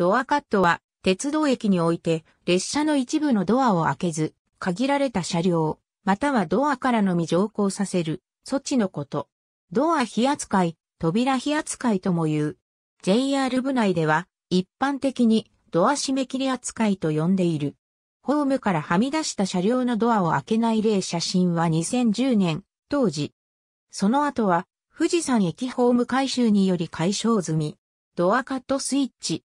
ドアカットは、鉄道駅において、列車の一部のドアを開けず、限られた車両、またはドアからのみ乗降させる、措置のこと。ドア非扱い、扉火扱いとも言う。JR 部内では、一般的に、ドア締め切り扱いと呼んでいる。ホームからはみ出した車両のドアを開けない例写真は2010年、当時。その後は、富士山駅ホーム改修により解消済み。ドアカットスイッチ、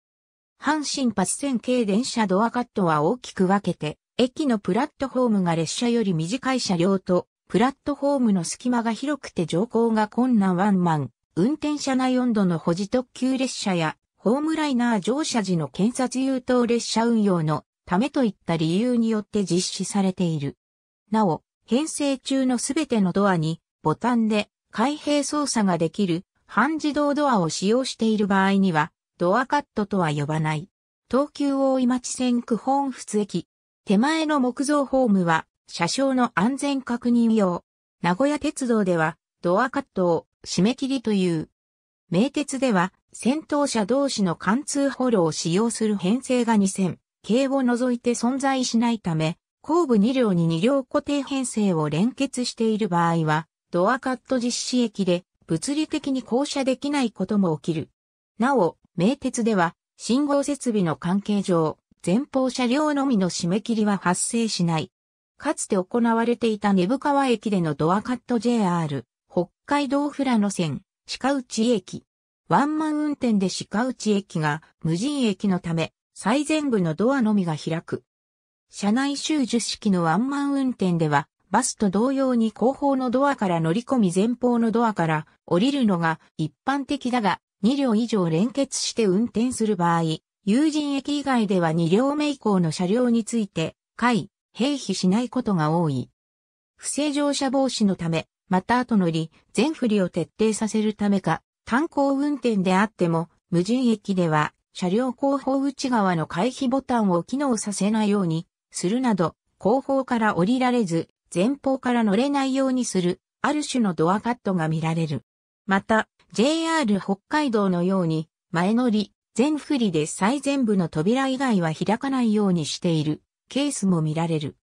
阪神パス線系電車ドアカットは大きく分けて、駅のプラットホームが列車より短い車両と、プラットホームの隙間が広くて乗降が困難ワンマン、運転車内温度の保持特急列車や、ホームライナー乗車時の検察優等列車運用のためといった理由によって実施されている。なお、編成中のすべてのドアに、ボタンで開閉操作ができる半自動ドアを使用している場合には、ドアカットとは呼ばない。東急大井町線区本仏駅。手前の木造ホームは、車掌の安全確認用。名古屋鉄道では、ドアカットを締め切りという。名鉄では、先頭車同士の貫通ホルを使用する編成が2000、系を除いて存在しないため、後部2両に2両固定編成を連結している場合は、ドアカット実施駅で物理的に降車できないことも起きる。なお、名鉄では、信号設備の関係上、前方車両のみの締め切りは発生しない。かつて行われていた根府川駅でのドアカット JR、北海道富良野線、鹿内駅。ワンマン運転で鹿内駅が無人駅のため、最前部のドアのみが開く。車内集受式のワンマン運転では、バスと同様に後方のドアから乗り込み前方のドアから降りるのが一般的だが、2両以上連結して運転する場合、有人駅以外では2両目以降の車両について、回、併避しないことが多い。不正乗車防止のため、また後乗り、全振りを徹底させるためか、単行運転であっても、無人駅では、車両後方内側の回避ボタンを機能させないようにするなど、後方から降りられず、前方から乗れないようにする、ある種のドアカットが見られる。また、JR 北海道のように、前乗り、全振りで最前部の扉以外は開かないようにしているケースも見られる。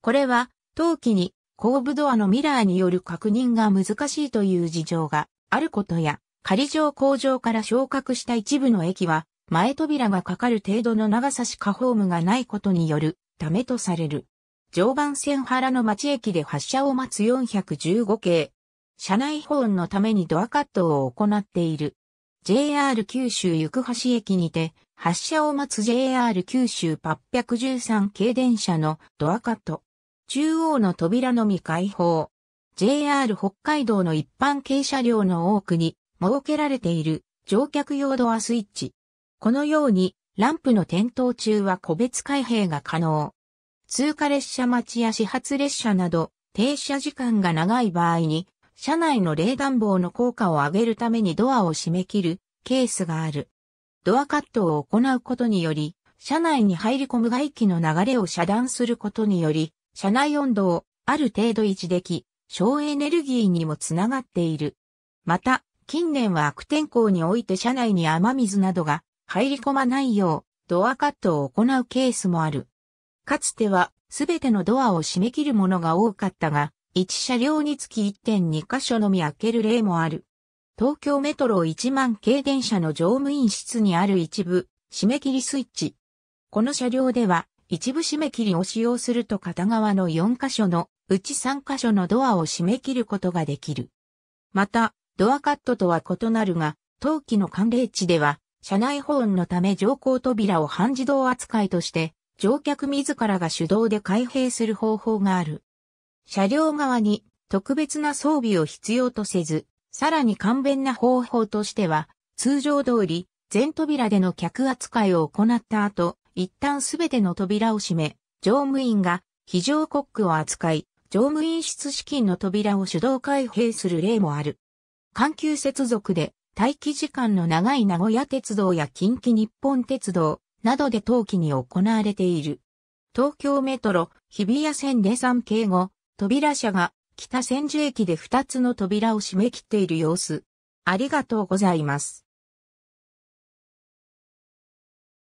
これは、冬季に後部ドアのミラーによる確認が難しいという事情があることや、仮上工場から昇格した一部の駅は、前扉がかかる程度の長さしかホームがないことによるためとされる。常磐線原の町駅で発車を待つ415系、車内保温のためにドアカットを行っている。JR 九州行橋駅にて、発車を待つ JR 九州813系電車のドアカット。中央の扉のみ開放。JR 北海道の一般軽車両の多くに設けられている乗客用ドアスイッチ。このようにランプの点灯中は個別開閉が可能。通過列車待ちや始発列車など停車時間が長い場合に車内の冷暖房の効果を上げるためにドアを閉め切るケースがある。ドアカットを行うことにより、車内に入り込む外気の流れを遮断することにより、車内温度をある程度維持でき、省エネルギーにもつながっている。また、近年は悪天候において車内に雨水などが入り込まないよう、ドアカットを行うケースもある。かつては、すべてのドアを閉め切るものが多かったが、1車両につき1.2箇所のみ開ける例もある。東京メトロ1万系電車の乗務員室にある一部、締め切りスイッチ。この車両では、一部締め切りを使用すると片側の4箇所のうち3箇所のドアを締め切ることができる。また、ドアカットとは異なるが、当期の寒冷地では、車内保温のため乗降扉を半自動扱いとして、乗客自らが手動で開閉する方法がある。車両側に特別な装備を必要とせず、さらに簡便な方法としては、通常通り、全扉での客扱いを行った後、一旦すべての扉を閉め、乗務員が非常コックを扱い、乗務員室資金の扉を手動開閉する例もある。環球接続で待機時間の長い名古屋鉄道や近畿日本鉄道などで冬季に行われている。東京メトロ日比谷線で3系後、扉車が北千住駅で2つの扉を閉め切っている様子。ありがとうございます。